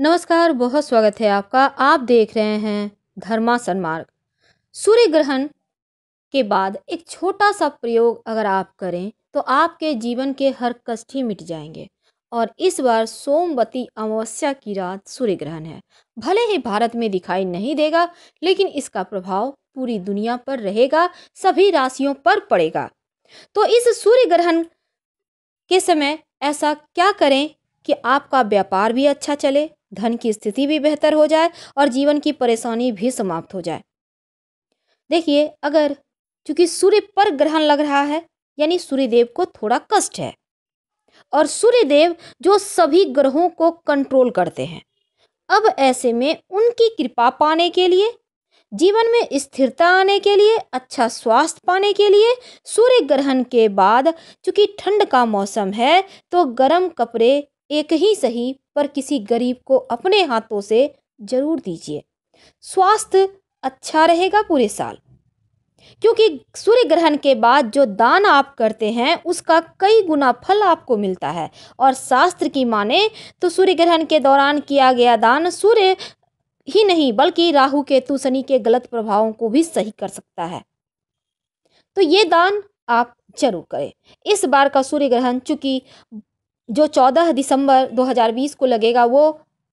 नमस्कार बहुत स्वागत है आपका आप देख रहे हैं धर्मा मार्ग सूर्य ग्रहण के बाद एक छोटा सा प्रयोग अगर आप करें तो आपके जीवन के हर कष्ट ही मिट जाएंगे और इस बार सोमवती अमावस्या की रात सूर्य ग्रहण है भले ही भारत में दिखाई नहीं देगा लेकिन इसका प्रभाव पूरी दुनिया पर रहेगा सभी राशियों पर पड़ेगा तो इस सूर्य ग्रहण के समय ऐसा क्या करें कि आपका व्यापार भी अच्छा चले धन की स्थिति भी बेहतर हो जाए और जीवन की परेशानी भी समाप्त हो जाए देखिए अगर चूंकि सूर्य पर ग्रहण लग रहा है यानी सूर्यदेव को थोड़ा कष्ट है और सूर्यदेव जो सभी ग्रहों को कंट्रोल करते हैं अब ऐसे में उनकी कृपा पाने के लिए जीवन में स्थिरता आने के लिए अच्छा स्वास्थ्य पाने के लिए सूर्य ग्रहण के बाद चूंकि ठंड का मौसम है तो गर्म कपड़े एक ही सही पर किसी गरीब को अपने हाथों से जरूर दीजिए स्वास्थ्य अच्छा रहेगा पूरे साल क्योंकि सूर्य ग्रहण के बाद जो दान आप करते हैं उसका कई गुना फल आपको मिलता है और शास्त्र की माने तो सूर्य ग्रहण के दौरान किया गया दान सूर्य ही नहीं बल्कि राहु केतु शनि के गलत प्रभावों को भी सही कर सकता है तो ये दान आप जरूर करें इस बार का सूर्य ग्रहण चूंकि जो 14 दिसंबर 2020 को लगेगा वो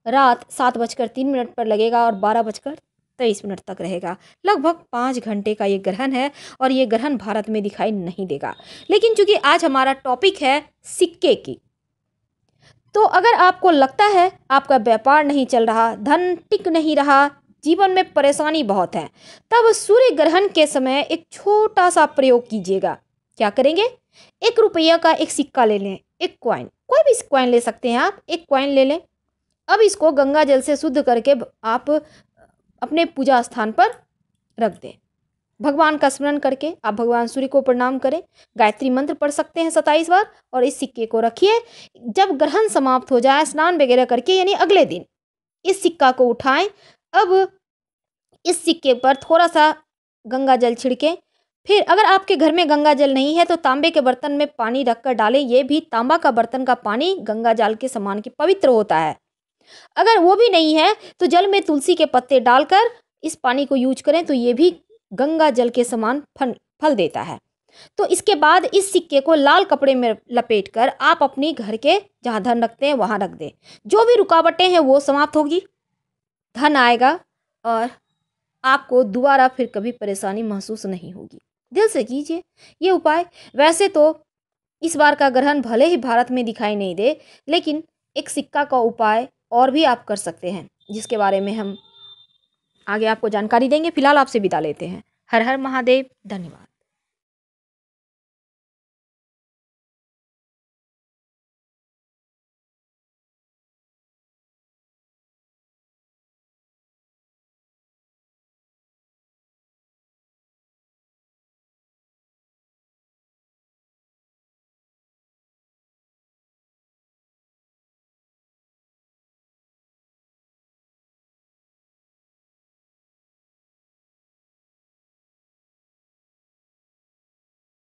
रात सात बजकर तीन मिनट पर लगेगा और बारह बजकर तेईस मिनट तक रहेगा लगभग पाँच घंटे का ये ग्रहण है और ये ग्रहण भारत में दिखाई नहीं देगा लेकिन चूंकि आज हमारा टॉपिक है सिक्के की तो अगर आपको लगता है आपका व्यापार नहीं चल रहा धन टिक नहीं रहा जीवन में परेशानी बहुत है तब सूर्य ग्रहण के समय एक छोटा सा प्रयोग कीजिएगा क्या करेंगे एक रुपया का एक सिक्का ले लें एक क्वाइन कोई भी क्वाइन ले सकते हैं आप एक क्वाइन ले लें अब इसको गंगा जल से शुद्ध करके आप अपने पूजा स्थान पर रख दें भगवान का स्मरण करके आप भगवान सूर्य को प्रणाम करें गायत्री मंत्र पढ़ सकते हैं सत्ताईस बार और इस सिक्के को रखिए जब ग्रहण समाप्त हो जाए स्नान वगैरह करके यानी अगले दिन इस सिक्का को उठाएं अब इस सिक्के पर थोड़ा सा गंगा जल छिड़कें फिर अगर आपके घर में गंगा जल नहीं है तो तांबे के बर्तन में पानी रखकर डालें ये भी तांबा का बर्तन का पानी गंगा जल के समान की पवित्र होता है अगर वो भी नहीं है तो जल में तुलसी के पत्ते डालकर इस पानी को यूज करें तो ये भी गंगा जल के समान फल फल देता है तो इसके बाद इस सिक्के को लाल कपड़े में लपेट कर आप अपने घर के जहाँ धन रखते हैं वहाँ रख दें जो भी रुकावटें हैं वो समाप्त होगी धन आएगा और आपको दोबारा फिर कभी परेशानी महसूस नहीं होगी दिल से कीजिए ये उपाय वैसे तो इस बार का ग्रहण भले ही भारत में दिखाई नहीं दे लेकिन एक सिक्का का उपाय और भी आप कर सकते हैं जिसके बारे में हम आगे आपको जानकारी देंगे फिलहाल आपसे विदा लेते हैं हर हर महादेव धन्यवाद